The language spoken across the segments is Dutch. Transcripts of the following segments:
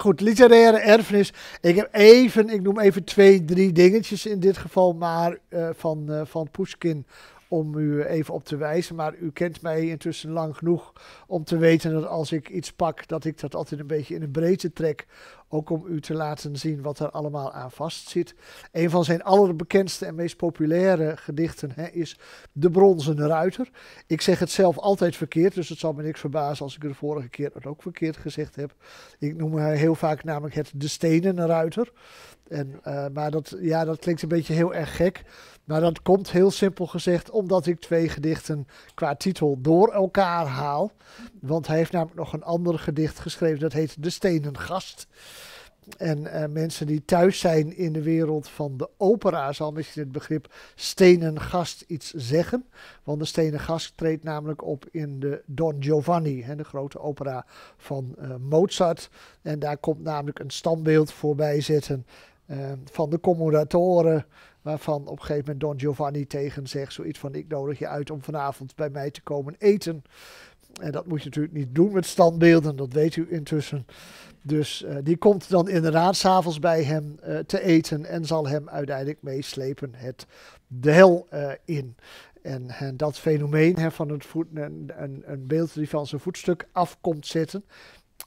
Goed, literaire erfenis. Ik heb even, ik noem even twee, drie dingetjes in dit geval, maar eh, van, uh, van Pushkin om u even op te wijzen. Maar u kent mij intussen lang genoeg om te weten dat als ik iets pak, dat ik dat altijd een beetje in een breedte trek. Ook om u te laten zien wat er allemaal aan vast zit. Een van zijn allerbekendste en meest populaire gedichten hè, is De Bronzen Ruiter. Ik zeg het zelf altijd verkeerd, dus het zal me niks verbazen als ik de vorige keer het ook verkeerd gezegd heb. Ik noem heel vaak namelijk het De Stenen Ruiter. En, eh, maar dat, ja, dat klinkt een beetje heel erg gek. Nou, dat komt heel simpel gezegd omdat ik twee gedichten qua titel door elkaar haal. Want hij heeft namelijk nog een ander gedicht geschreven, dat heet De Stenen Gast. En eh, mensen die thuis zijn in de wereld van de opera, zal misschien het begrip stenen gast iets zeggen. Want de stenen gast treedt namelijk op in de Don Giovanni, hè, de grote opera van eh, Mozart. En daar komt namelijk een standbeeld voorbij zitten eh, van de commodatore Waarvan op een gegeven moment Don Giovanni tegen zegt zoiets van ik nodig je uit om vanavond bij mij te komen eten. En dat moet je natuurlijk niet doen met standbeelden, dat weet u intussen. Dus eh, die komt dan inderdaad s'avonds bij hem eh, te eten en zal hem uiteindelijk meeslepen het de hel eh, in. En, en, dat fenomeen hè, van het voet, een, een, een beeld die van zijn voetstuk af komt zitten,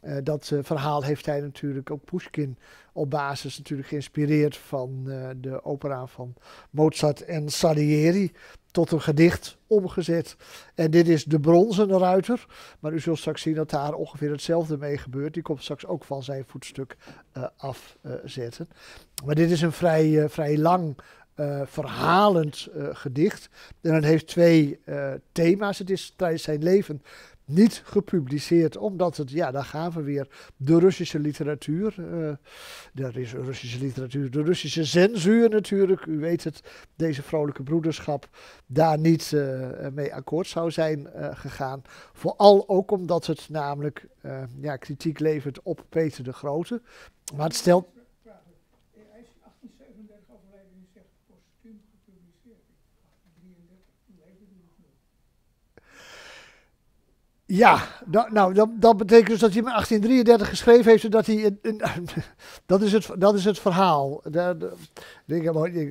eh, dat eh, verhaal heeft hij natuurlijk ook Pushkin op basis natuurlijk geïnspireerd van eh, de opera van Mozart en Salieri tot een gedicht omgezet. En dit is de bronzen ruiter, maar u zult straks zien dat daar ongeveer hetzelfde mee gebeurt. Die komt straks ook van zijn voetstuk afzetten. Maar dit is een vrij, vrij lang verhalend gedicht. En het heeft twee thema's. Het is tijdens zijn leven niet gepubliceerd, omdat het, ja, daar gaven we weer, de Russische literatuur. Uh, daar is Russische literatuur, de Russische censuur natuurlijk. U weet het, deze vrolijke broederschap daar niet eh, mee akkoord zou zijn eh, gegaan. Vooral ook omdat het namelijk ja, kritiek levert op Peter de Grote. Maar het stelt Ja, nou, nou, dat, dat, betekent dus dat hij in 1833 geschreven heeft dat hij. dat, is het, dat is het verhaal.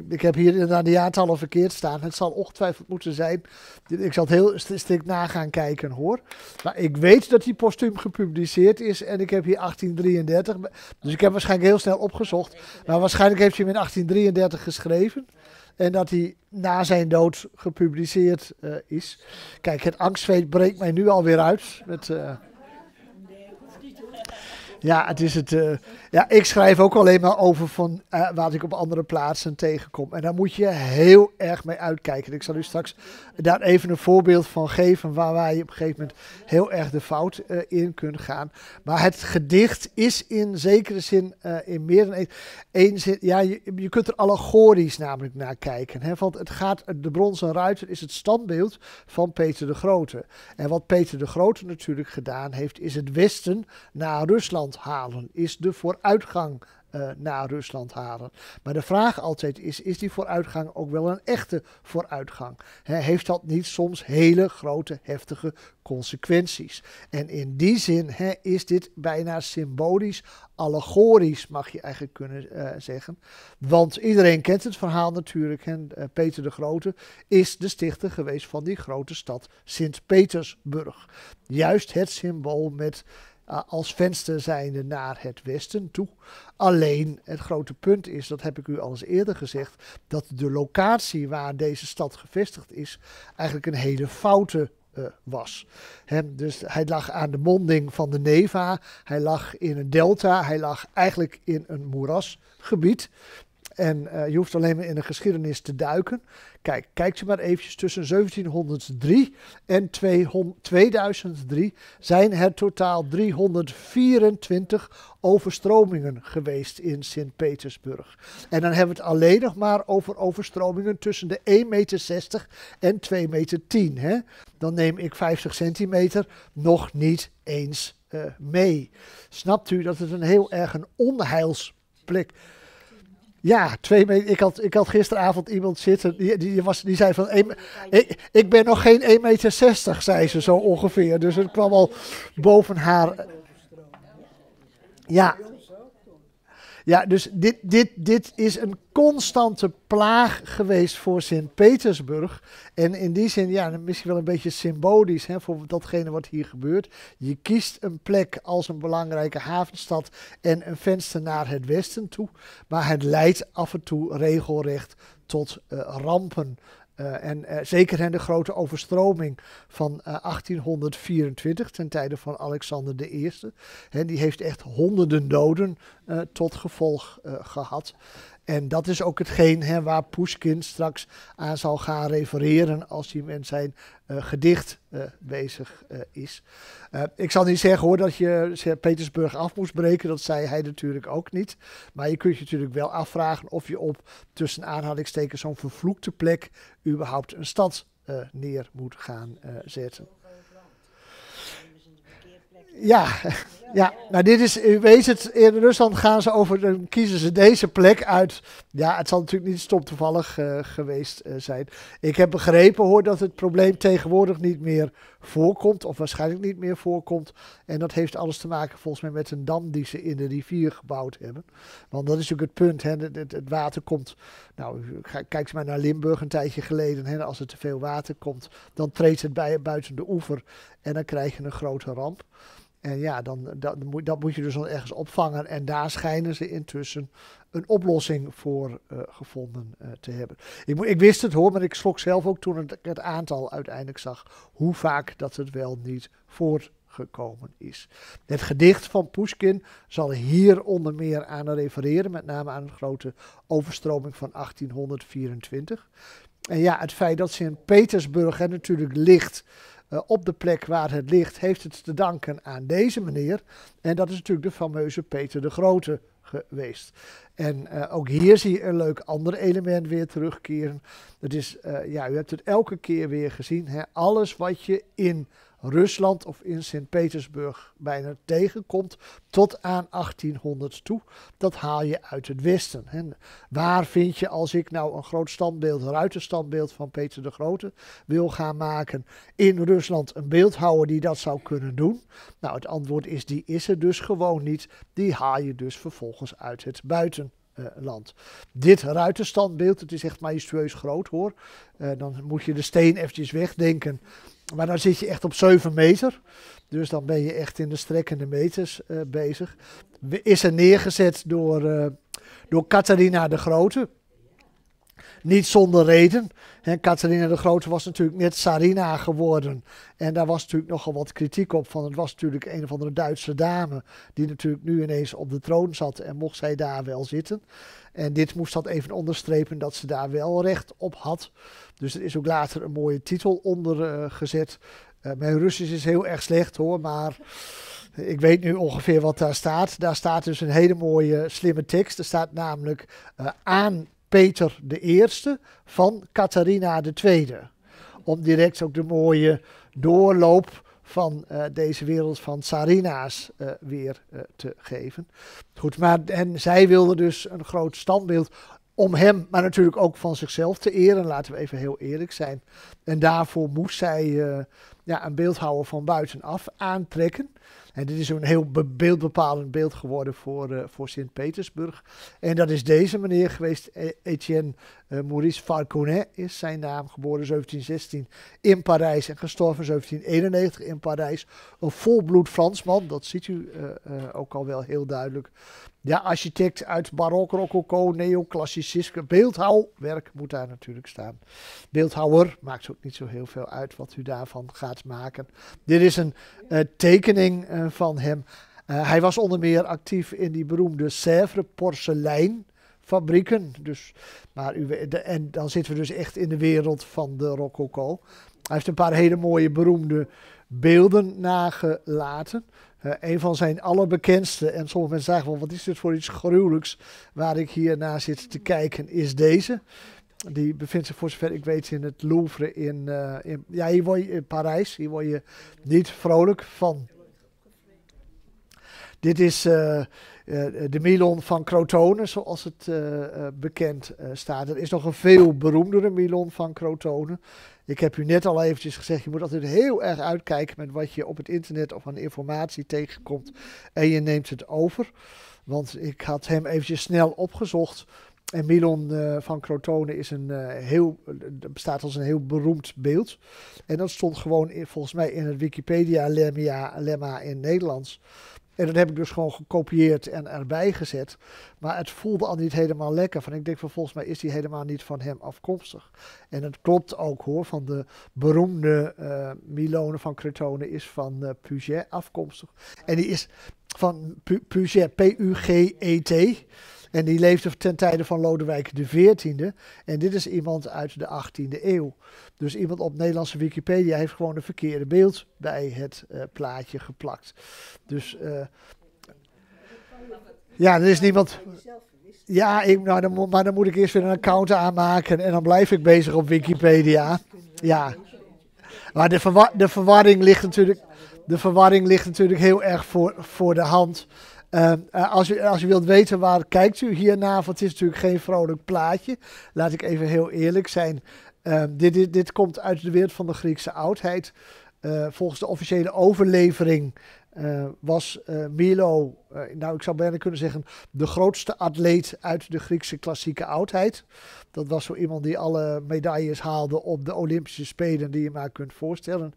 ik, heb hier inderdaad de jaartallen verkeerd staan. Het zal ongetwijfeld moeten zijn. Ik zal het heel strikt na gaan kijken hoor. Maar ik weet dat hij postuum gepubliceerd is en ik heb hier 1833. Dus ik heb waarschijnlijk heel snel opgezocht. Maar waarschijnlijk heeft hij hem in 1833 geschreven. En dat hij na zijn dood gepubliceerd eh, is. Kijk, het angstzweet breekt mij nu alweer uit. Met, eh, ja, het is het. Eh, ja, ik schrijf ook alleen maar over van uh, ik op andere plaatsen tegenkom. En daar moet je heel erg mee uitkijken. Ik zal u straks daar even een voorbeeld van geven waar wij op een gegeven moment heel erg de fout eh, in kunnen gaan. Maar het gedicht is in zekere zin in meer dan één zin. Ja, je, je, kunt er allegorisch namelijk naar kijken. Hè? Want het gaat, de bronzen ruiter is het standbeeld van Peter de Grote. En wat Peter de Grote natuurlijk gedaan heeft, is het Westen naar Rusland halen? Is de vooruitgang eh, naar Rusland halen? Maar de vraag altijd is: is die vooruitgang ook wel een echte vooruitgang? heeft dat niet soms hele grote, heftige consequenties? En in die zin is dit bijna symbolisch, allegorisch, mag je eigenlijk kunnen eh, zeggen. Want iedereen kent het verhaal natuurlijk. En eh, Peter de Grote is de stichter geweest van die grote stad Sint-Petersburg. Juist het symbool met eh, als venster zijnde naar het westen toe. Alleen het grote punt is, dat heb ik u al eens eerder gezegd, dat de locatie waar deze stad gevestigd is eigenlijk een hele foute eh, was. dus hij lag aan de monding van de Neva, hij lag in een delta, hij lag eigenlijk in een moerasgebied. En uh, je hoeft alleen maar in de geschiedenis te duiken. Kijk, kijk je maar eventjes tussen 1703 en 2003 zijn er totaal 324 overstromingen geweest in Sint-Petersburg. En dan hebben we het alleen nog maar over overstromingen tussen de 1,60 meter en 2,10 meter. hè? Dan neem ik 50 centimeter nog niet eens eh, mee. Snapt u dat het een heel erg een is? Ja, twee meter. Ik had, ik had gisteravond iemand zitten. Die, die, was, die zei van. Een, ik, ik, ben nog geen 1,60 meter, 60, zei ze zo ongeveer. Dus het kwam al boven haar. Ja, ja, dus dit, dit, dit is een constante plaag geweest voor Sint-Petersburg. En in die zin, ja, misschien wel een beetje symbolisch hè, voor datgene wat hier gebeurt. Je kiest een plek als een belangrijke havenstad en een venster naar het westen toe. Maar het leidt af en toe regelrecht tot eh, rampen. Eh, en eh, zeker hen de grote overstroming van 1824 eh, ten tijde van Alexander I. Hè, die heeft echt honderden doden tot gevolg gehad. En dat is ook hetgeen hè, waar Pushkin straks aan zal gaan refereren als hij met zijn eh, gedicht eh, bezig eh, is. ik zal niet zeggen hoor dat je Petersburg af moest breken, dat zei hij natuurlijk ook niet. Maar je kunt je natuurlijk wel afvragen of je op tussen aanhalingstekens zo'n vervloekte plek überhaupt een stad neer moet gaan zetten. Ja. Ja, nou dit is, u weet het, in Rusland gaan ze over, dan kiezen ze deze plek uit. Ja, het zal natuurlijk niet stom toevallig eh, geweest eh, zijn. Ik heb begrepen hoor dat het probleem tegenwoordig niet meer voorkomt, of waarschijnlijk niet meer voorkomt. En dat heeft alles te maken volgens mij met een dam die ze in de rivier gebouwd hebben. Want dat is natuurlijk het punt, hè, het, water komt, nou kijk eens maar naar Limburg een tijdje geleden. Hè, als er te veel water komt, dan treedt het bij, buiten de oever en dan krijg je een grote ramp. En ja, dan, eh, dat, moet, dat moet je dus dan ergens opvangen. En daar schijnen ze intussen een oplossing voor eh, gevonden eh, te hebben. Ik, ik, wist het hoor, maar ik slok zelf ook toen ik het aantal uiteindelijk zag. Hoe vaak dat het wel niet voorgekomen is. Het gedicht van Pushkin zal hier onder meer aan refereren. Met name aan een grote overstroming van 1824. En ja, het feit dat Sint-Petersburg er natuurlijk ligt eh, op de plek waar het ligt, heeft het te danken aan deze meneer. En dat is natuurlijk de fameuze Peter de Grote geweest. En eh, ook hier zie je een leuk ander element weer terugkeren. Dat is, eh, ja, u hebt het elke keer weer gezien, hè? alles wat je in Rusland of in Sint-Petersburg bijna tegenkomt tot aan 1800 toe. Dat haal je uit het Westen. waar vind je, als ik nou een groot standbeeld, een ruiterstandbeeld van Peter de Grote wil gaan maken, in Rusland een beeldhouwer die dat zou kunnen doen? Nou, het antwoord is: die is er dus gewoon niet. Die haal je dus vervolgens uit het buitenland. Dit ruiterstandbeeld, het is echt majestueus groot hoor. Eh, dan moet je de steen eventjes wegdenken. Maar dan zit je echt op 7 meter. Dus dan ben je echt in de strekkende meters eh, bezig. Is er neergezet door, uh, door Catharina de Grote. Niet zonder reden. Catharina de Grote was natuurlijk net Sarina geworden. En daar was natuurlijk nogal wat kritiek op. Van het was natuurlijk een of andere Duitse dame. Die natuurlijk nu ineens op de troon zat. En mocht zij daar wel zitten. En dit moest dat even onderstrepen dat ze daar wel recht op had. Dus er is ook later een mooie titel onder eh, gezet. Eh, mijn Russisch is heel erg slecht hoor, maar ik weet nu ongeveer wat daar staat. Daar staat dus een hele mooie slimme tekst. Er staat namelijk eh, aan Peter de Eerste van Catharina de Tweede. Om direct ook de mooie doorloop van deze wereld van Sarina's weer te geven. Goed, maar en zij wilde dus een groot standbeeld om hem, maar natuurlijk ook van zichzelf te eren, laten we even heel eerlijk zijn. En daarvoor moest zij uh, ja, een beeldhouwer van buitenaf aantrekken. En dit is een heel beeldbepalend beeld geworden voor, eh, voor Sint-Petersburg. En dat is deze meneer geweest, e-, Etienne eh, Maurice Falconet is zijn naam, geboren 1716 in Parijs en gestorven 1791 in Parijs. Een volbloed Fransman, dat ziet u eh, eh, ook al wel heel duidelijk. Ja, architect uit barok, rococo, neoclassicisme, beeldhouwwerk moet daar natuurlijk staan. Beeldhouwer, maakt ook niet zo heel veel uit wat u daarvan gaat maken. Dit is een tekening van hem. hij was onder meer actief in die beroemde Sèvres porselein fabrieken. Dus, maar u, en dan zitten we dus echt in de wereld van de rococo. Hij heeft een paar hele mooie beroemde beelden nagelaten. Uh, een van zijn allerbekendste, en sommige mensen zeggen van wat is dit voor iets gruwelijks waar ik hier naar zit te kijken, is deze. Die bevindt zich voor zover ik weet in het Louvre in, eh, in ja, hier je, in Parijs. Hier word je niet vrolijk van. Dit is, eh, eh, de Milon van Crotone, zoals het eh, eh, bekend staat. Er is nog een veel beroemdere Milon van Crotonen. Ik heb u net al eventjes gezegd, je moet altijd heel erg uitkijken met wat je op het internet of aan informatie tegenkomt. En je neemt het over. Want ik had hem eventjes snel opgezocht. En Milon van Crotonen is een, heel, bestaat als een heel beroemd beeld. En dat stond gewoon volgens mij in het Wikipedia-lemma in Nederlands. En dat heb ik dus gewoon gekopieerd en erbij gezet. Maar het voelde al niet helemaal lekker. Van ik denk van volgens mij is die helemaal niet van hem afkomstig. En het klopt ook hoor, van de beroemde eh, Milone van Cretone is van eh, Puget afkomstig. En die is van Puget, P-U-G-E-T. En die leefde ten tijde van Lodewijk XIV. En dit is iemand uit de 18e eeuw. Dus iemand op Nederlandse Wikipedia heeft gewoon een verkeerde beeld bij het eh, plaatje geplakt. Dus uh, ja, er is niemand. Ja, ik, nou, dan, maar dan moet ik eerst weer een account aanmaken en dan blijf ik bezig op Wikipedia. Ja. Maar de, de verwarring ligt natuurlijk. De verwarring ligt natuurlijk heel erg voor, voor de hand. Ehm, eh, als, u, als u wilt weten waar kijkt u hiernaar. want het is natuurlijk geen vrolijk plaatje. Laat ik even heel eerlijk zijn. Ehm, dit, dit, komt uit de wereld van de Griekse oudheid. Eh, volgens de officiële overlevering eh, was eh, Milo, eh, nou ik zou bijna kunnen zeggen, de grootste atleet uit de Griekse klassieke oudheid. Dat was zo iemand die alle medailles haalde op de Olympische Spelen die je maar kunt voorstellen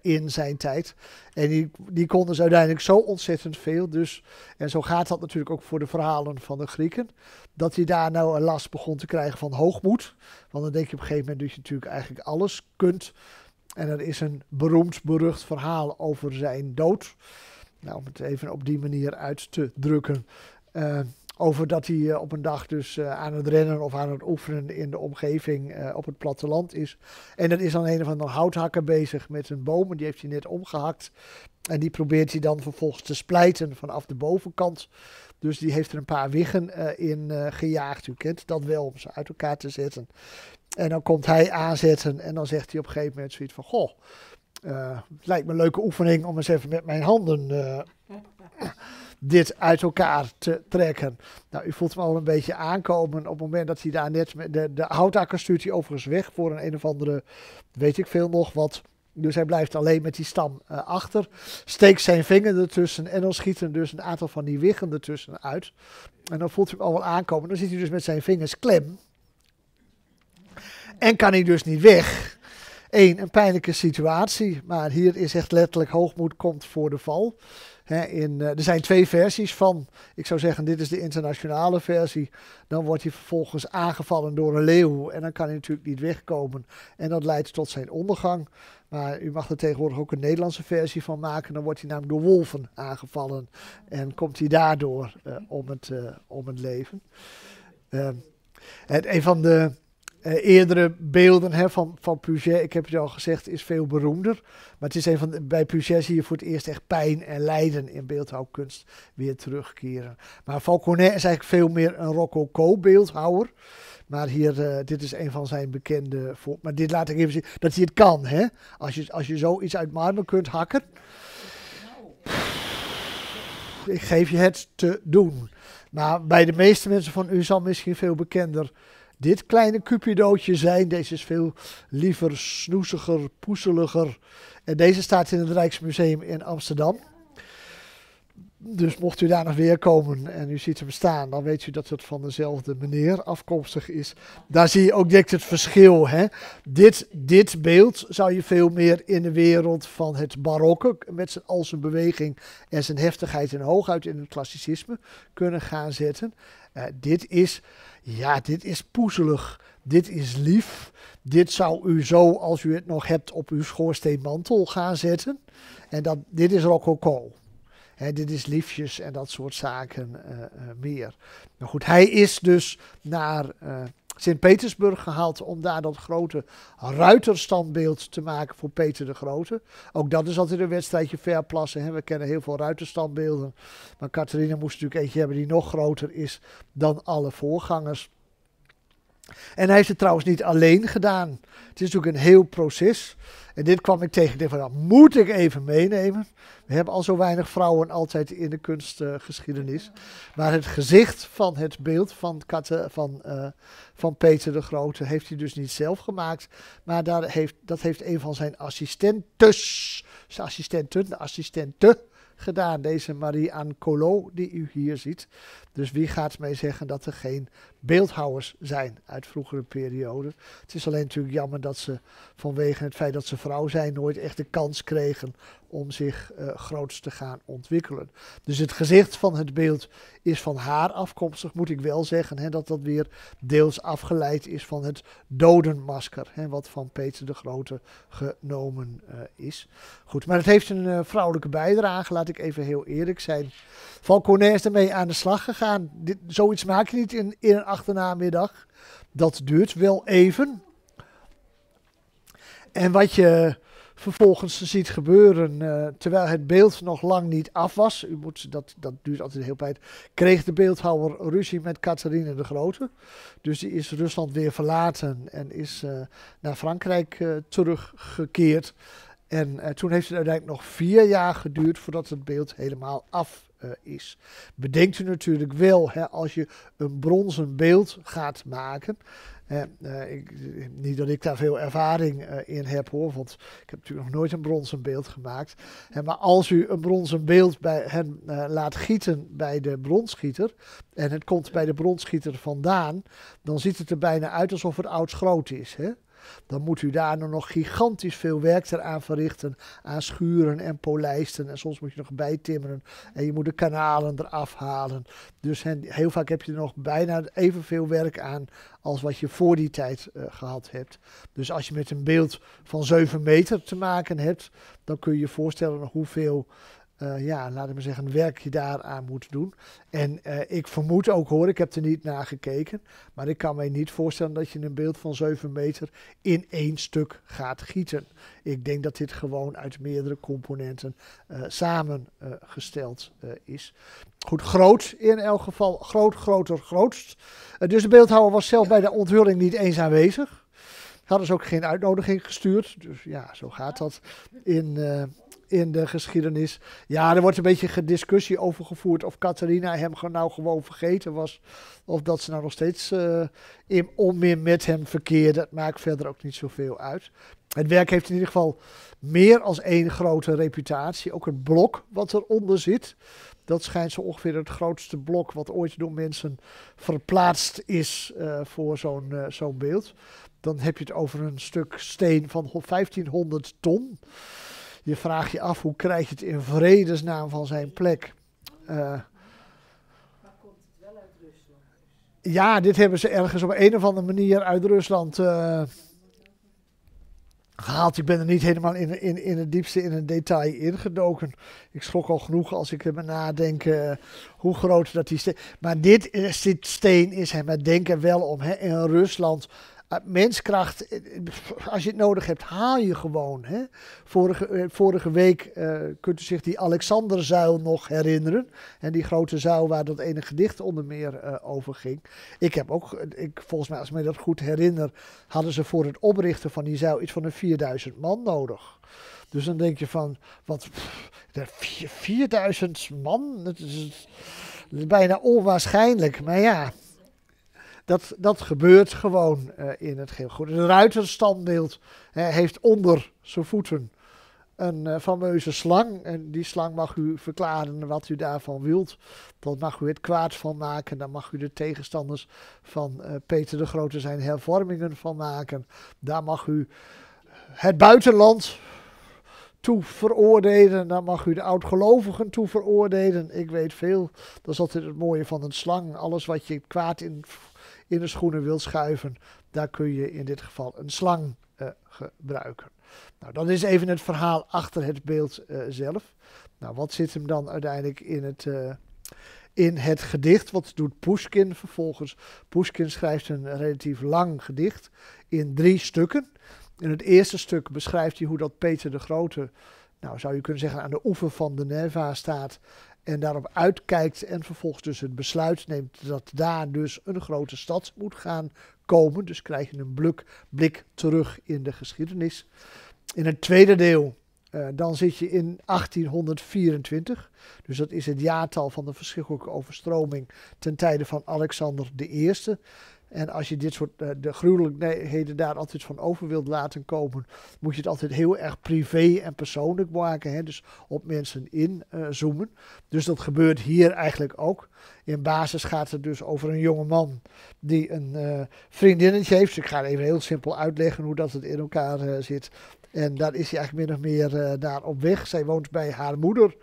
in zijn tijd. En die, die kon dus uiteindelijk zo ontzettend veel. Dus, en zo gaat dat natuurlijk ook voor de verhalen van de Grieken. Dat hij daar nou een last begon te krijgen van hoogmoed. Want dan denk je op een gegeven moment dat je natuurlijk eigenlijk alles kunt. En er is een beroemd, berucht verhaal over zijn dood. Nou, om het even op die manier uit te drukken. Eh, over dat hij eh, op een dag dus eh, aan het rennen of aan het oefenen in de omgeving op het platteland is. En er is dan een of andere houthakker bezig met een boom, en die heeft hij net omgehakt. En die probeert hij dan vervolgens te splijten vanaf de bovenkant. Dus die heeft er een paar wiggen in gejaagd. U kent dat wel, om ze uit elkaar te zetten. En dan komt hij aanzetten en dan zegt hij op een gegeven moment zoiets van: Goh, uh, lijkt me een leuke oefening om eens even met mijn handen eh, dit uit elkaar te trekken. Nou, u voelt hem al een beetje aankomen op het moment dat hij daar net... de, de houtakker stuurt hij overigens weg voor een een of andere, weet ik veel nog wat... Dus hij blijft alleen met die stam eh, achter. Steekt zijn vinger ertussen. En dan schieten er dus een aantal van die wiggen ertussen uit. En dan voelt hij hem al wel aankomen. Dan zit hij dus met zijn vingers klem en kan hij dus niet weg. Eén, een pijnlijke situatie. Maar hier is echt letterlijk hoogmoed komt voor de val. in, eh, er zijn twee versies van. Ik zou zeggen, dit is de internationale versie. Dan wordt hij vervolgens aangevallen door een leeuw. En dan kan hij natuurlijk niet wegkomen. En dat leidt tot zijn ondergang. Maar u mag er tegenwoordig ook een Nederlandse versie van maken. Dan wordt hij namelijk door wolven aangevallen. En komt hij daardoor eh, om, het, eh, om het leven. Ehm, een van de eh, eerdere beelden hè, van, van Puget, ik heb het al gezegd, is veel beroemder. Maar het is een van bij Puget zie je voor het eerst echt pijn en lijden in beeldhouwkunst weer terugkeren. Maar Falconet is eigenlijk veel meer een rococo beeldhouwer. Maar hier, eh, dit is een van zijn bekende. Maar dit laat ik even zien dat hij het kan. Hè? Als, je, als je zoiets uit marmer kunt hakken. ik geef je het te doen. Maar bij de meeste mensen van u zal misschien veel bekender dit kleine cupidootje zijn. Deze is veel liever, snoeziger, poezeliger. En deze staat in het Rijksmuseum in Amsterdam. Dus mocht u daar nog weer komen en u ziet hem staan, dan weet u dat het van dezelfde meneer afkomstig is. Daar zie je ook direct het verschil. Hè? Dit, dit beeld zou je veel meer in de wereld van het barokke, met zijn, al zijn beweging en zijn heftigheid en hooguit in het klassicisme, kunnen gaan zetten. Eh, dit is ja, dit is poezelig, dit is lief. Dit zou u zo, als u het nog hebt, op uw schoorsteenmantel gaan zetten. En dat, dit is rococo. He, dit is liefjes en dat soort zaken eh, eh, meer. Maar goed, hij is dus naar eh, Sint-Petersburg gehaald om daar dat grote ruiterstandbeeld te maken voor Peter de Grote. Ook dat is altijd een wedstrijdje verplassen. Hè. We kennen heel veel ruiterstandbeelden. Maar Catharina moest natuurlijk eentje hebben die nog groter is dan alle voorgangers. En hij heeft het trouwens niet alleen gedaan. Het is natuurlijk een heel proces. En dit kwam ik tegen. Ik dacht van, dat nou, moet ik even meenemen. We hebben al zo weinig vrouwen altijd in de kunstgeschiedenis. maar het gezicht van het beeld van, Katte, van, eh, van Peter de Grote heeft hij dus niet zelf gemaakt. Maar daar heeft, dat heeft een van zijn assistentes, zijn assistenten, de assistente, gedaan. Deze Marie Anne Collot die u hier ziet. Dus wie gaat mij zeggen dat er geen beeldhouwers zijn uit vroegere perioden? Het is alleen natuurlijk jammer dat ze vanwege het feit dat ze vrouw zijn nooit echt de kans kregen om zich uh, groots te gaan ontwikkelen. Dus het gezicht van het beeld is van haar afkomstig, moet ik wel zeggen, hè, dat dat weer deels afgeleid is van het dodenmasker, hè, wat van Peter de Grote genomen eh, is. Goed, maar het heeft een eh, vrouwelijke bijdrage, laat ik even heel eerlijk zijn. Valconet is ermee aan de slag gegaan. Dit, zoiets maak je niet in, in een achternamiddag. Dat duurt wel even. En wat je vervolgens ziet gebeuren, eh, terwijl het beeld nog lang niet af was. U moet, dat, dat duurt altijd heel tijd. Kreeg de beeldhouwer ruzie met Catharine de Grote. Dus die is Rusland weer verlaten en is eh, naar Frankrijk eh, teruggekeerd. En toen heeft het uiteindelijk nog vier jaar geduurd voordat het beeld helemaal af is. Bedenkt u natuurlijk wel, hè, als je een bronzen beeld gaat maken, eh, ik, niet dat ik daar veel ervaring eh, in heb hoor, want ik heb natuurlijk nog nooit een bronzen beeld gemaakt. maar als u een bronzen beeld bij hen eh, laat gieten bij de bronsgieter, en het komt bij de bronsgieter vandaan, dan ziet het er bijna uit alsof het oud groot is. Hè? dan moet u daar nou nog gigantisch veel werk eraan verrichten. Aan schuren en polijsten. En soms moet je nog bijtimmeren. En je moet de kanalen eraf halen. Dus heel vaak heb je er nog bijna evenveel werk aan als wat je voor die tijd eh, gehad hebt. Dus als je met een beeld van 7 meter te maken hebt, dan kun je je voorstellen hoeveel uh, ja, laten we zeggen, werk je daaraan moet doen. En eh, ik vermoed ook hoor, ik heb er niet naar gekeken, maar ik kan mij niet voorstellen dat je een beeld van 7 meter in één stuk gaat gieten. Ik denk dat dit gewoon uit meerdere componenten eh, samengesteld is. Goed, groot in elk geval, groot, groter, grootst. dus de beeldhouwer was zelf bij de onthulling niet eens aanwezig. Hadden ze ook geen uitnodiging gestuurd. Dus ja, zo gaat dat in, in de geschiedenis. Ja, er wordt een beetje gediscussie over gevoerd of Catharina hem nou gewoon vergeten was. Of dat ze nou nog steeds uh, in onmin met hem verkeerde. Dat maakt verder ook niet zoveel uit. Het werk heeft in ieder geval meer als één grote reputatie. Ook het blok wat eronder zit. Dat schijnt zo ongeveer het grootste blok wat ooit door mensen verplaatst is eh, voor zo'n eh, zo'n beeld. Dan heb je het over een stuk steen van 1500 ton je vraagt je af hoe krijg je het in vredesnaam van zijn plek. maar komt het wel uit Rusland? Ja, dit hebben ze ergens op een of andere manier uit Rusland eh, gehaald. Ik ben er niet helemaal in, in, in het diepste in het detail ingedoken. Ik schrok al genoeg als ik er nadenk eh, hoe groot dat die steen... Maar dit, dit steen is hem. Denken denk wel om. Hè. In Rusland eh, menskracht, eh, als je het nodig hebt, haal je gewoon. Hè? Vorige, eh, vorige week uh, kunt u zich die Alexanderzuil nog herinneren. En die grote zuil waar dat ene gedicht onder meer over ging. Ik heb ook, ik, volgens mij, als ik me dat goed herinner, hadden ze voor het oprichten van die zuil iets van een 4000 man nodig. Dus dan denk je van, wat, 4000 man? Dat is bijna onwaarschijnlijk. Maar ja, dat, dat gebeurt gewoon eh, in het geheel Goed, het ruiterstandbeeld heeft onder zijn voeten een eh, fameuze slang. En die slang mag u verklaren wat u daarvan wilt. Dan mag u het kwaad van maken. Daar mag u de tegenstanders van eh, Peter de Grote zijn hervormingen van maken. Daar mag u het buitenland toe veroordelen. Daar mag u de oudgelovigen toe veroordelen. Ik weet veel. Dat is altijd het mooie van een slang. Alles wat je kwaad in in de schoenen wilt schuiven, daar kun je in dit geval een slang eh, gebruiken. Nou, dat is even het verhaal achter het beeld eh, zelf. Nou, wat zit hem dan uiteindelijk in het, eh, in het gedicht? Wat doet Pushkin vervolgens? Pushkin schrijft een relatief lang gedicht in drie stukken. In het eerste stuk beschrijft hij hoe dat Peter de Grote nou zou je kunnen zeggen, aan de oever van de Neva staat en daarop uitkijkt en vervolgens dus het besluit neemt dat daar dus een grote stad moet gaan komen. Dus krijg je een blik, blik terug in de geschiedenis. In het tweede deel, eh, dan zit je in 1824, dus dat is het jaartal van de verschrikkelijke overstroming ten tijde van Alexander I. En als je dit soort uh, de gruwelijkheden daar altijd van over wilt laten komen, moet je het altijd heel erg privé en persoonlijk maken. Hè? Dus op mensen inzoomen. Eh, dus dat gebeurt hier eigenlijk ook. In basis gaat het dus over een jongeman die een eh, vriendinnetje heeft. Dus ik ga even heel simpel uitleggen hoe dat het in elkaar zit. En daar is hij eigenlijk min of meer daar op weg. Zij woont bij haar moeder.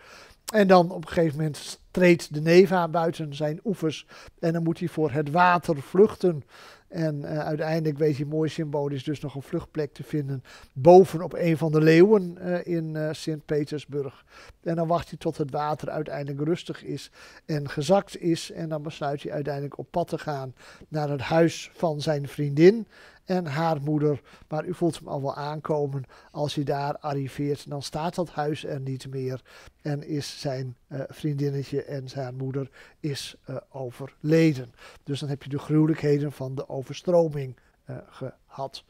En dan op een gegeven moment treedt de Neva buiten zijn oevers. En dan moet hij voor het water vluchten. En eh, uiteindelijk weet hij mooi symbolisch dus nog een vluchtplek te vinden boven op een van de leeuwen eh, in eh, Sint-Petersburg. En dan wacht hij tot het water uiteindelijk rustig is en gezakt is. En dan besluit hij uiteindelijk op pad te gaan naar het huis van zijn vriendin en haar moeder. Maar u voelt hem al wel aankomen. Als hij daar arriveert, dan staat dat huis er niet meer. En is zijn eh, vriendinnetje en zijn moeder is eh, overleden. Dus dan heb je de gruwelijkheden van de overstroming eh, gehad.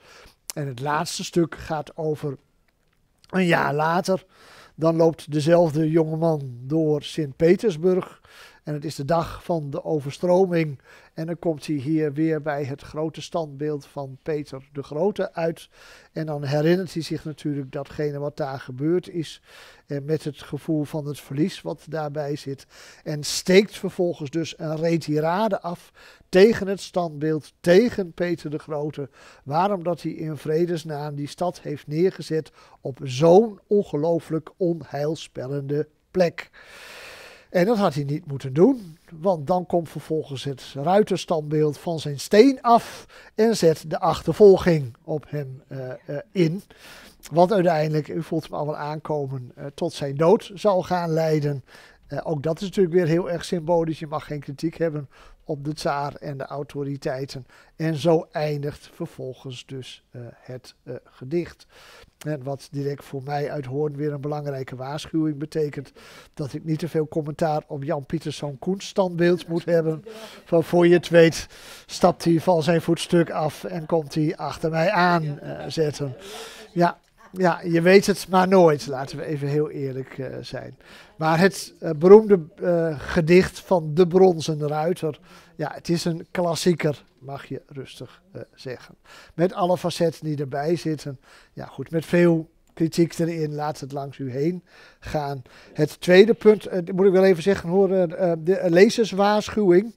En het laatste stuk gaat over een jaar later. Dan loopt dezelfde jongeman door Sint-Petersburg en het is de dag van de overstroming. En dan komt hij hier weer bij het grote standbeeld van Peter de Grote uit. En dan herinnert hij zich natuurlijk datgene wat daar gebeurd is. En met het gevoel van het verlies wat daarbij zit. En steekt vervolgens dus een retirade af tegen het standbeeld, tegen Peter de Grote. Waarom dat hij in vredesnaam die stad heeft neergezet op zo'n ongelooflijk onheilspellende plek. En dat had hij niet moeten doen, want dan komt vervolgens het ruiterstandbeeld van zijn steen af en zet de achtervolging op hem eh, eh, in. wat uiteindelijk, u voelt hem wel aankomen, eh, tot zijn dood zal gaan leiden. ook dat is natuurlijk weer heel erg symbolisch. Je mag geen kritiek hebben op de tsaar en de autoriteiten. En zo eindigt vervolgens dus eh, het eh, gedicht. En wat direct voor mij uit Hoorn weer een belangrijke waarschuwing betekent. Dat ik niet te veel commentaar op Jan Pieterszoon Koen standbeeld moet hebben. Van voor je het weet stapt hij van zijn voetstuk af en komt hij achter mij aan eh, Ja, ja, je weet het maar nooit, laten we even heel eerlijk eh, zijn. Maar het eh, beroemde eh, gedicht van De Bronzen Ruiter, ja, het is een klassieker, mag je rustig zeggen. Met alle facetten die erbij zitten. Ja, goed, met veel kritiek erin, laat het langs u heen gaan. Het tweede punt, moet ik wel even zeggen hoor, de lezerswaarschuwing.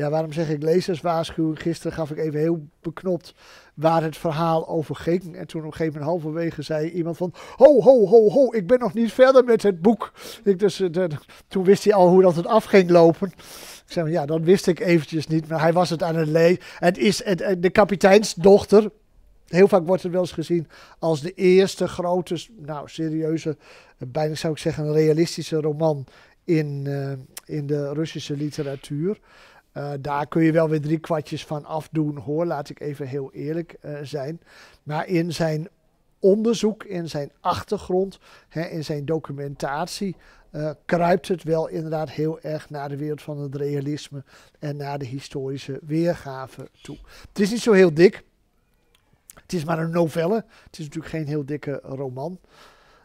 Ja, waarom zeg ik lezerswaarschuwing? Gisteren gaf ik even heel beknopt waar het verhaal over ging. En toen op een gegeven moment halverwege zei iemand van... Ho, ho, ho, ho, ik ben nog niet verder met het boek. Ik dus, eh, toen wist hij al hoe dat het af ging lopen. Ik zei, ja, dat wist ik eventjes niet. Maar hij was het aan het lezen. Het is het, eh, de kapiteinsdochter. Heel vaak wordt het wel eens gezien als de eerste grote, nou serieuze, eh, bijna zou ik zeggen realistische roman in, in de Russische literatuur. Eh, daar kun je wel weer drie kwartjes van afdoen hoor, laat ik even heel eerlijk eh, zijn. Maar in zijn onderzoek, in zijn achtergrond, hè, in zijn documentatie, eh, kruipt het wel inderdaad heel erg naar de wereld van het realisme en naar de historische weergave toe. Het is niet zo heel dik. Het is maar een novelle. Het is natuurlijk geen heel dikke roman.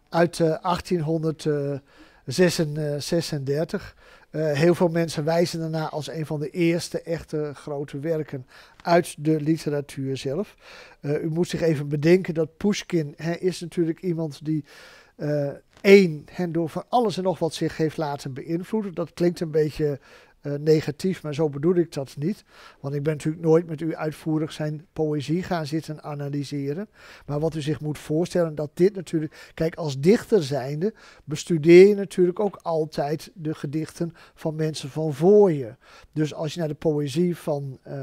Uit 1836. Eh, heel veel mensen wijzen daarna als een van de eerste echte grote werken uit de literatuur zelf. Eh, u moet zich even bedenken dat Pushkin hij is natuurlijk iemand die eh, één, door van alles en nog wat zich heeft laten beïnvloeden. Dat klinkt een beetje eh, negatief, maar zo bedoel ik dat niet. Want ik ben natuurlijk nooit met u uitvoerig zijn poëzie gaan zitten analyseren. Maar wat u zich moet voorstellen, dat dit natuurlijk. Kijk, als dichter zijnde bestudeer je natuurlijk ook altijd de gedichten van mensen van voor je. Dus als je naar de poëzie van uh,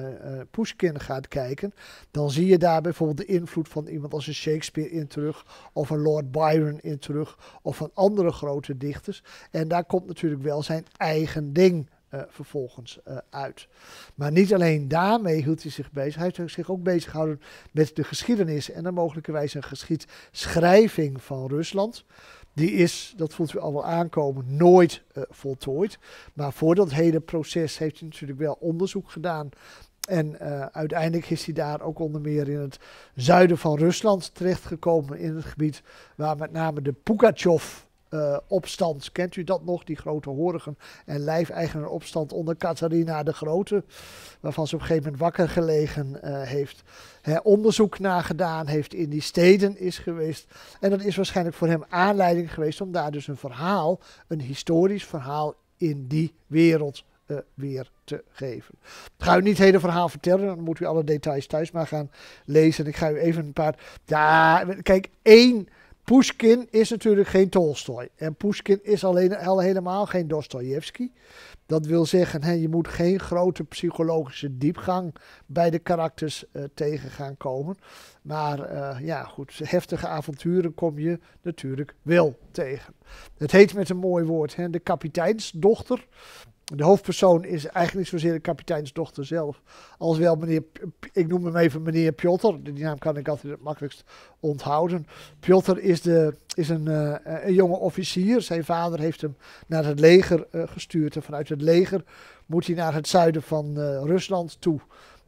Pushkin gaat kijken, dan zie je daar bijvoorbeeld de invloed van iemand als een Shakespeare in terug, of een Lord Byron in terug, of van andere grote dichters. En daar komt natuurlijk wel zijn eigen ding eh, vervolgens eh, uit. Maar niet alleen daarmee hield hij zich bezig, hij heeft zich ook bezig gehouden met de geschiedenis en dan mogelijkerwijs een geschiedschrijving van Rusland. Die is, dat voelt u al wel aankomen, nooit eh, voltooid. Maar voor dat hele proces heeft hij natuurlijk wel onderzoek gedaan. En uiteindelijk is hij daar ook onder meer in het zuiden van Rusland terechtgekomen. In het gebied waar met name de Pugachev eh, opstand. Kent u dat nog? Die grote horigen en lijfeigenen opstand onder Catharina de Grote. Waarvan ze op een gegeven moment wakker gelegen eh, heeft. Hè, onderzoek naar gedaan heeft, in die steden is geweest. En dat is waarschijnlijk voor hem aanleiding geweest om daar dus een verhaal, een historisch verhaal in die wereld eh, weer te geven. Ik ga u niet het hele verhaal vertellen, dan moet u alle details thuis maar gaan lezen. Ik ga u even een paar. Ja, kijk, één Pushkin is natuurlijk geen Tolstoj En Pushkin is alleen, al helemaal geen Dostojevski. Dat wil zeggen, hè, je moet geen grote psychologische diepgang bij de karakters eh, tegen gaan komen. Maar eh, ja, goed, heftige avonturen kom je natuurlijk wel tegen. Het heet met een mooi woord, hè, de kapiteinsdochter de hoofdpersoon is eigenlijk niet zozeer de kapiteinsdochter zelf, als wel meneer, ik noem hem even meneer Piotr, die naam kan ik altijd het makkelijkst onthouden. Piotr is, de, is een, eh, een jonge officier, zijn vader heeft hem naar het leger eh, gestuurd en vanuit het leger moet hij naar het zuiden van eh, Rusland toe,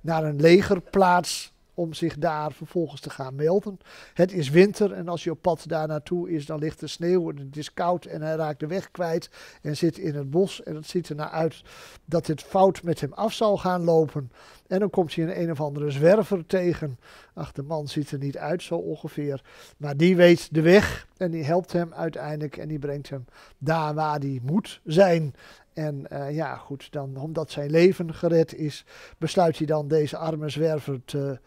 naar een legerplaats om zich daar vervolgens te gaan melden. Het is winter en als je op pad daar naartoe is, dan ligt de sneeuw en het is koud en hij raakt de weg kwijt en zit in het bos. En het ziet er naar uit dat dit fout met hem af zal gaan lopen. En dan komt hij een een of andere zwerver tegen. Ach, de man ziet er niet uit zo ongeveer. Maar die weet de weg en die helpt hem uiteindelijk en die brengt hem daar waar hij moet zijn. En eh, ja, goed, dan, omdat zijn leven gered is, besluit hij dan deze arme zwerver te,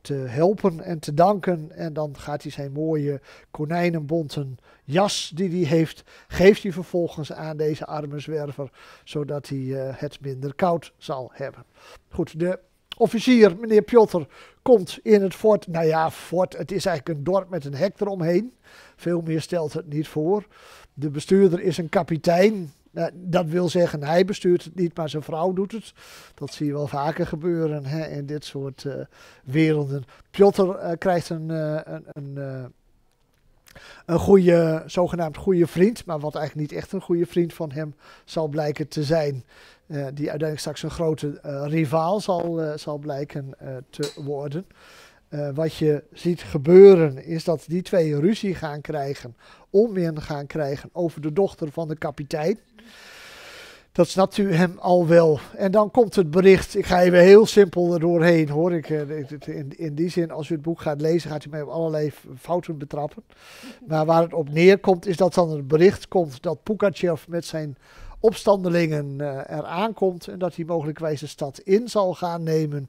te helpen en te danken. En dan gaat hij zijn mooie konijnenbonten jas die hij heeft, geeft hij vervolgens aan deze arme zwerver, zodat hij eh, het minder koud zal hebben. Goed, de officier, meneer Piotr, komt in het fort. Nou ja, fort, het is eigenlijk een dorp met een hek eromheen. Veel meer stelt het niet voor. De bestuurder is een kapitein, eh, dat wil zeggen, hij bestuurt het niet, maar zijn vrouw doet het. Dat zie je wel vaker gebeuren hè, in dit soort eh, werelden. Piotr eh, krijgt een, een, een, een, goede, zogenaamd goede vriend, maar wat eigenlijk niet echt een goede vriend van hem zal blijken te zijn. die uiteindelijk straks een grote rivaal zal, zal blijken te worden. wat je ziet gebeuren is dat die twee ruzie gaan krijgen, onmin gaan krijgen over de dochter van de kapitein. Dat snapt u hem al wel. En dan komt het bericht. Ik ga even heel simpel er doorheen hoor. Ik, eh, in, in die zin, als u het boek gaat lezen, gaat u mij op allerlei fouten betrappen. Maar waar het op neerkomt, is dat dan het bericht komt dat Pukachev met zijn opstandelingen eh, eraan komt. En dat hij mogelijkwijs de stad in zal gaan nemen.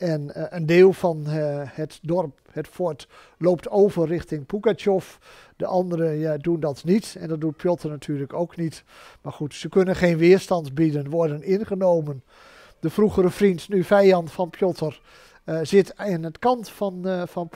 En eh, een deel van eh, het dorp, het fort, loopt over richting Pugachev. De anderen ja, doen dat niet. En dat doet Piotr natuurlijk ook niet. Maar goed, ze kunnen geen weerstand bieden, worden ingenomen. De vroegere vriend, nu vijand van Piotr, eh, zit aan het kant van, uh, van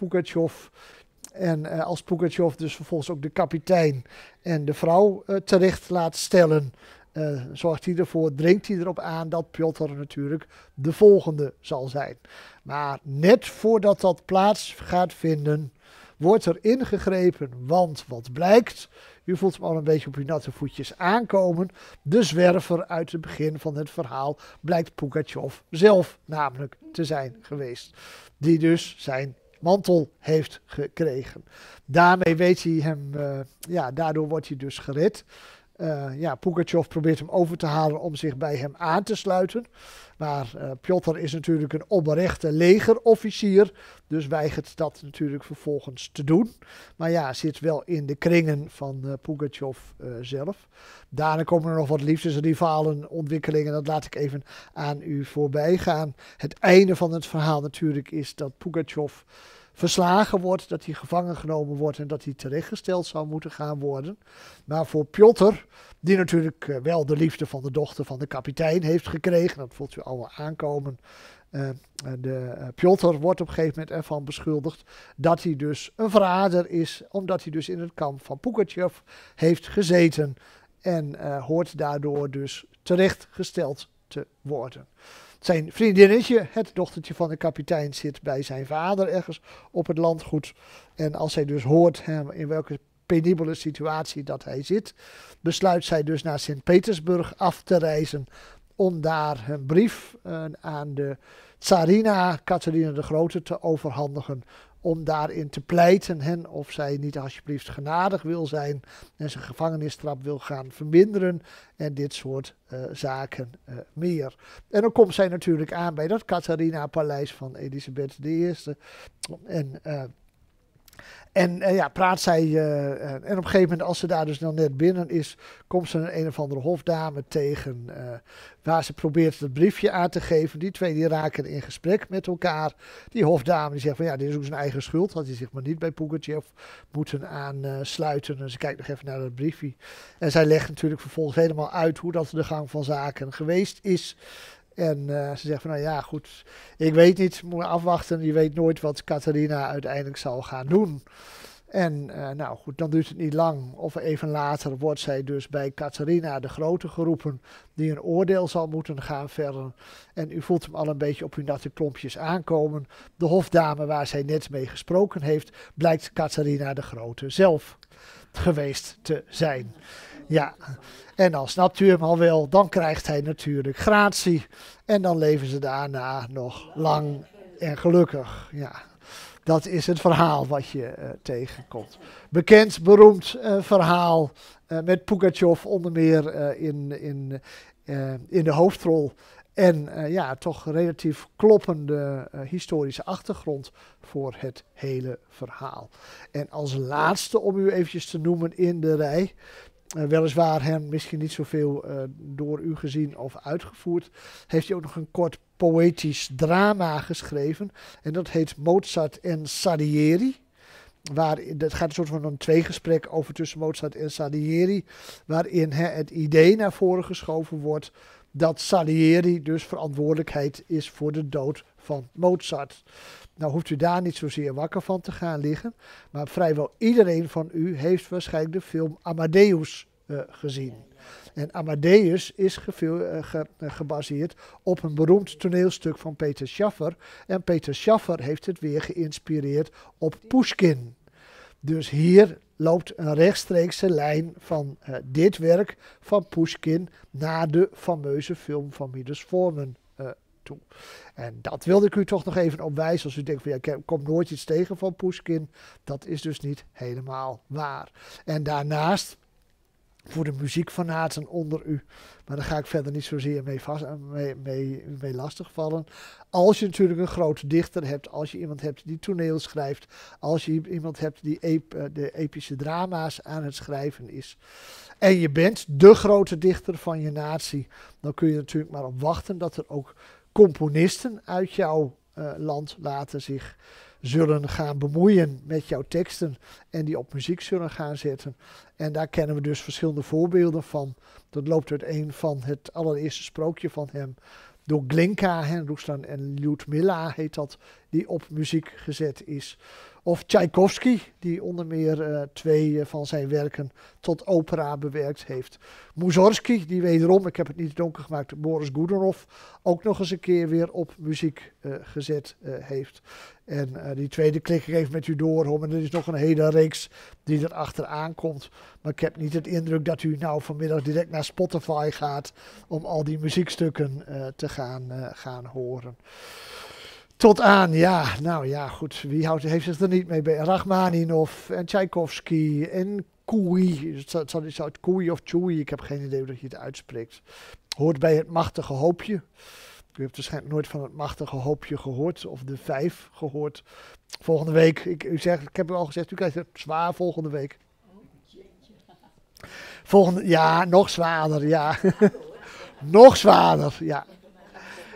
En als Pugachev dus vervolgens ook de kapitein en de vrouw terecht laat stellen, eh, zorgt hij ervoor, dringt hij erop aan dat Pjotter natuurlijk de volgende zal zijn. Maar net voordat dat plaats gaat vinden, wordt er ingegrepen. Want wat blijkt, u voelt hem al een beetje op uw natte voetjes aankomen. De zwerver uit het begin van het verhaal blijkt Pugachev zelf namelijk te zijn geweest. Die dus zijn mantel heeft gekregen. Daarmee weet hij hem, eh, ja, daardoor wordt hij dus gered. Eh, ja, Pugachev probeert hem over te halen om zich bij hem aan te sluiten. Maar uh, eh, Piotr is natuurlijk een oprechte legerofficier, dus weigert dat natuurlijk vervolgens te doen. Maar ja, zit wel in de kringen van eh, Pugachev zelf. Daarna komen er nog wat liefdesrivalen, ontwikkelingen, dat laat ik even aan u voorbij gaan. Het einde van het verhaal natuurlijk is dat Pugachev verslagen wordt, dat hij gevangen genomen wordt en dat hij terechtgesteld zou moeten gaan worden. Maar voor Piotr, die natuurlijk eh, wel de liefde van de dochter van de kapitein heeft gekregen, dat voelt u allemaal aankomen. Uh, de, uh, Piotr wordt op een gegeven moment ervan beschuldigd dat hij dus een verrader is, omdat hij dus in het kamp van Pugachev heeft gezeten en hoort daardoor dus terechtgesteld te worden. Zijn vriendinnetje, het dochtertje van de kapitein, zit bij zijn vader ergens op het landgoed. En als zij dus hoort hem in welke penibele situatie dat hij zit, besluit zij dus naar Sint-Petersburg af te reizen om daar een brief eh, aan de tsarina Catharina de Grote te overhandigen om daarin te pleiten hen of zij niet alsjeblieft genadig wil zijn en zijn gevangenisstraf wil gaan verminderen en dit soort eh, zaken eh, meer. En dan komt zij natuurlijk aan bij dat Catharina-paleis van Elisabeth I. En eh, en eh, ja, praat zij. Eh, eh, en op een gegeven moment, als ze daar dus dan net binnen is, komt ze een, een of andere hofdame tegen. waar ze probeert het briefje aan te geven. Die twee die raken in gesprek met elkaar. Die hofdame die zegt van ja, dit is ook zijn eigen schuld. Had hij zich maar niet bij Pugachev moeten aansluiten. En dus ze kijkt nog even naar dat briefje. En zij legt natuurlijk vervolgens helemaal uit hoe dat de gang van zaken geweest is. En eh, ze zegt van, nou ja, goed, ik weet niet, moet afwachten. Je weet nooit wat Catharina uiteindelijk zal gaan doen. En eh, nou goed, dan duurt het niet lang. Of even later wordt zij dus bij Catharina de Grote geroepen, die een oordeel zal moeten gaan verder. En u voelt hem al een beetje op hun natte klompjes aankomen. De hofdame waar zij net mee gesproken heeft, blijkt Catharina de Grote zelf geweest te zijn. Ja, en dan snapt u hem al wel, dan krijgt hij natuurlijk gratie. En dan leven ze daarna nog lang en gelukkig. Ja, dat is het verhaal wat je eh, tegenkomt. Bekend, beroemd eh, verhaal eh, met Pugachev onder meer in, in, in de hoofdrol. En ja, toch relatief kloppende historische achtergrond voor het hele verhaal. En als laatste om u eventjes te noemen in de rij, eh, weliswaar hem misschien niet zoveel uh, door u gezien of uitgevoerd, heeft hij ook nog een kort poëtisch drama geschreven. En dat heet Mozart en Salieri. Waar, dat gaat een soort van een tweegesprek over tussen Mozart en Salieri, waarin het idee naar voren geschoven wordt dat Salieri dus verantwoordelijkheid is voor de dood van Mozart. Nou hoeft u daar niet zozeer wakker van te gaan liggen. Maar vrijwel iedereen van u heeft waarschijnlijk de film Amadeus eh, gezien. En Amadeus is eh, eh, gebaseerd op een beroemd toneelstuk van Peter Schaffer. En Peter Schaffer heeft het weer geïnspireerd op Pushkin. Dus hier loopt een rechtstreekse lijn van dit werk van Pushkin naar de fameuze film van Midas Forman en dat wilde ik u toch nog even opwijzen. Als u denkt van ja, ik kom nooit iets tegen van Pushkin. Dat is dus niet helemaal waar. En daarnaast voor de muziekfanaten onder u. Maar daar ga ik verder niet zozeer mee, vast, mee, mee, mee lastigvallen. Als je natuurlijk een grote dichter hebt, als je iemand hebt die toneel schrijft, als je iemand hebt die eh, de epische drama's aan het schrijven is, en je bent de grote dichter van je natie, dan kun je natuurlijk maar op wachten dat er ook componisten uit jouw eh, land laten zich zullen gaan bemoeien met jouw teksten en die op muziek zullen gaan zetten. En daar kennen we dus verschillende voorbeelden van. Dat loopt uit een van het allereerste sprookje van hem door Glinka, Ruslan en Lyudmila heet dat, die op muziek gezet is. Of Tchaikovsky, die onder meer eh, twee eh, van zijn werken tot opera bewerkt heeft. Mussorgsky, die wederom, ik heb het niet donker gemaakt, Boris Godunov ook nog eens een keer weer op muziek eh, gezet heeft. En die tweede klik ik even met u door, hoor. En er is nog een hele reeks die achteraan aankomt. Maar ik heb niet het indruk dat u nou vanmiddag direct naar Spotify gaat om al die muziekstukken te gaan, gaan horen. Tot aan, ja, nou ja, goed. Wie houdt, heeft zich er niet mee bij? Rachmaninov en Tchaikovsky en Koei. Zou het, het Koei of Chui. Ik heb geen idee hoe dat je het uitspreekt. Hoort bij het machtige hoopje. U hebt waarschijnlijk nooit van het machtige hoopje gehoord, of de vijf gehoord. Volgende week, ik, u zegt, ik heb u al gezegd, u krijgt het zwaar volgende week. Volgende, ja, nog zwaarder, ja. nog zwaarder, ja.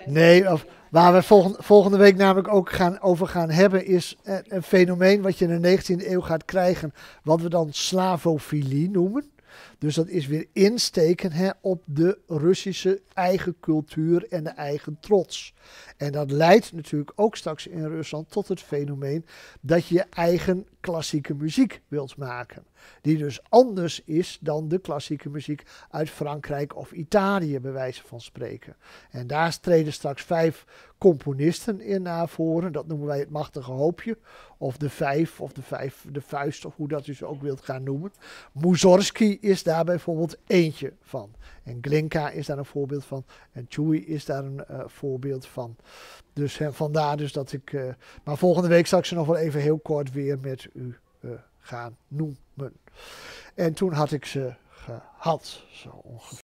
Nee, of Waar we volgende, week namelijk ook gaan, over gaan hebben, is een, eh, een fenomeen wat je in de 19e eeuw gaat krijgen, wat we dan slavofilie noemen. Dus dat is weer insteken hè, op de Russische eigen cultuur en de eigen trots. En dat leidt natuurlijk ook straks in Rusland tot het fenomeen dat je eigen klassieke muziek wilt maken. Die dus anders is dan de klassieke muziek uit Frankrijk of Italië, bij wijze van spreken. En daar treden straks vijf componisten in naar Dat noemen wij het machtige hoopje. Of de vijf, of de, vijf, de vuist, of hoe dat u ze ook wilt gaan noemen. Mussorgsky is daar bijvoorbeeld eentje van. En Glinka is daar een voorbeeld van. En Chewy is daar een eh, voorbeeld van. Dus hè, vandaar dus dat ik... Eh, maar volgende week zal ik ze nog wel even heel kort weer met u eh, gaan noemen. En toen had ik ze gehad, zo ongeveer.